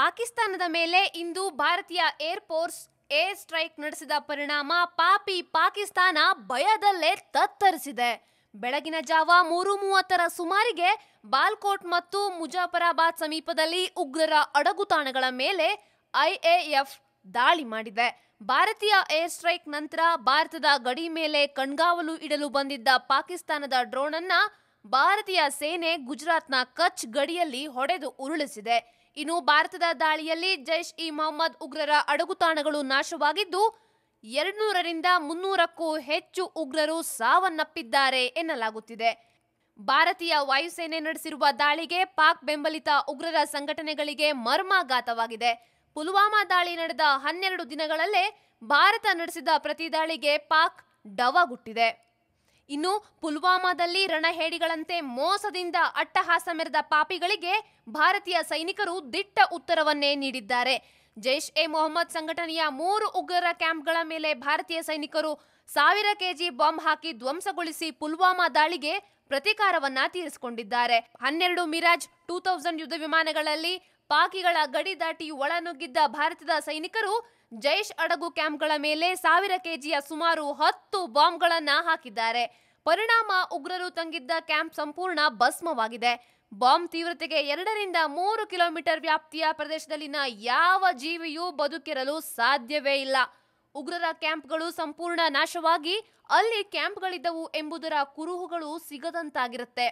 ಪಾಕಿಸ್ತಾನದ ಮೇಲೆ ಇಂದು ಭಾರತೀಯ ಏರ್ಫೋರ್ಸ್ ಏರ್ ಸ್ಟ್ರೈಕ್ ನಡೆಸಿದ ಪರಿಣಾಮ ಪಾಪಿ ಪಾಕಿಸ್ತಾನ ಭಯದಲ್ಲೇ ತತ್ತರಿಸಿದೆ ಬೆಳಗಿನ ಜಾವ ಮೂರು ಮೂವತ್ತರ ಸುಮಾರಿಗೆ ಬಾಲ್ಕೋಟ್ ಮತ್ತು ಮುಜಾಫರಾಬಾದ್ ಸಮೀಪದಲ್ಲಿ ಉಗ್ರರ ಅಡಗುತಾಣಗಳ ಮೇಲೆ ಐಎಎಫ್ ದಾಳಿ ಮಾಡಿದೆ ಭಾರತೀಯ ಏರ್ ಸ್ಟ್ರೈಕ್ ನಂತರ ಭಾರತದ ಗಡಿ ಮೇಲೆ ಕಣ್ಗಾವಲು ಇಡಲು ಬಂದಿದ್ದ ಪಾಕಿಸ್ತಾನದ ಡ್ರೋನ್ ಭಾರತೀಯ ಸೇನೆ ಗುಜರಾತ್ನ ಕಚ್ ಗಡಿಯಲ್ಲಿ ಹೊಡೆದು ಉರುಳಿಸಿದೆ ಇನ್ನು ಭಾರತದ ದಾಳಿಯಲ್ಲಿ ಜೈಷ್ ಇ ಮೊಹಮ್ಮದ್ ಉಗ್ರರ ಅಡಗುತಾಣಗಳು ನಾಶವಾಗಿದ್ದು ಎರಡ್ನೂರರಿಂದ ಮುನ್ನೂರಕ್ಕೂ ಹೆಚ್ಚು ಉಗ್ರರು ಸಾವನ್ನಪ್ಪಿದ್ದಾರೆ ಎನ್ನಲಾಗುತ್ತಿದೆ ಭಾರತೀಯ ವಾಯುಸೇನೆ ನಡೆಸಿರುವ ದಾಳಿಗೆ ಪಾಕ್ ಬೆಂಬಲಿತ ಉಗ್ರರ ಸಂಘಟನೆಗಳಿಗೆ ಮರ್ಮಾಘಾತವಾಗಿದೆ ಪುಲ್ವಾಮಾ ದಾಳಿ ನಡೆದ ಹನ್ನೆರಡು ದಿನಗಳಲ್ಲೇ ಭಾರತ ನಡೆಸಿದ ಪ್ರತಿ ದಾಳಿಗೆ ಪಾಕ್ ಡವಾಗುಟ್ಟಿದೆ ಇನ್ನು ಪುಲ್ವಾಮಾದಲ್ಲಿ ರಣಹೇಡಿಗಳಂತೆ ಮೋಸದಿಂದ ಅಟ್ಟಹಾಸ ಮೆರೆದ ಪಾಪಿಗಳಿಗೆ ಭಾರತೀಯ ಸೈನಿಕರು ದಿಟ್ಟ ಉತ್ತರವನ್ನೇ ನೀಡಿದ್ದಾರೆ ಜೈಷ್ ಎ ಮೊಹಮ್ಮದ್ ಸಂಘಟನೆಯ ಮೂರು ಉಗ್ರರ ಕ್ಯಾಂಪ್ಗಳ ಮೇಲೆ ಭಾರತೀಯ ಸೈನಿಕರು ಸಾವಿರ ಕೆಜಿ ಬಾಂಬ್ ಹಾಕಿ ಧ್ವಂಸಗೊಳಿಸಿ ಪುಲ್ವಾಮಾ ದಾಳಿಗೆ ಪ್ರತಿಕಾರವನ್ನ ತೀರಿಸಿಕೊಂಡಿದ್ದಾರೆ ಹನ್ನೆರಡು ಮಿರಾಜ್ ಟೂ ತೌಸಂಡ್ ಯುದ್ಧ ವಿಮಾನಗಳಲ್ಲಿ ಪಾಕಿಗಳ ಗಡಿ ದಾಟಿ ಒಳನುಗ್ಗಿದ್ದ ಭಾರತದ ಸೈನಿಕರು ಜೈಷ್ ಅಡಗು ಕ್ಯಾಂಪ್ಗಳ ಮೇಲೆ ಸಾವಿರ ಕೆಜಿಯ ಸುಮಾರು ಹತ್ತು ಬಾಂಬ್ಗಳನ್ನ ಹಾಕಿದ್ದಾರೆ ಪರಿಣಾಮ ಉಗ್ರರು ತಂಗಿದ್ದ ಕ್ಯಾಂಪ್ ಸಂಪೂರ್ಣ ಭಸ್ಮವಾಗಿದೆ ಬಾಂಬ್ ತೀವ್ರತೆಗೆ ಎರಡರಿಂದ ಮೂರು ಕಿಲೋಮೀಟರ್ ವ್ಯಾಪ್ತಿಯ ಪ್ರದೇಶದಲ್ಲಿನ ಯಾವ ಜೀವಿಯೂ ಬದುಕಿರಲು ಸಾಧ್ಯವೇ ಇಲ್ಲ ಉಗ್ರರ ಕ್ಯಾಂಪ್ಗಳು ಸಂಪೂರ್ಣ ನಾಶವಾಗಿ ಅಲ್ಲಿ ಕ್ಯಾಂಪ್ಗಳಿದ್ದವು ಎಂಬುದರ ಕುರುಹುಗಳು ಸಿಗದಂತಾಗಿರುತ್ತೆ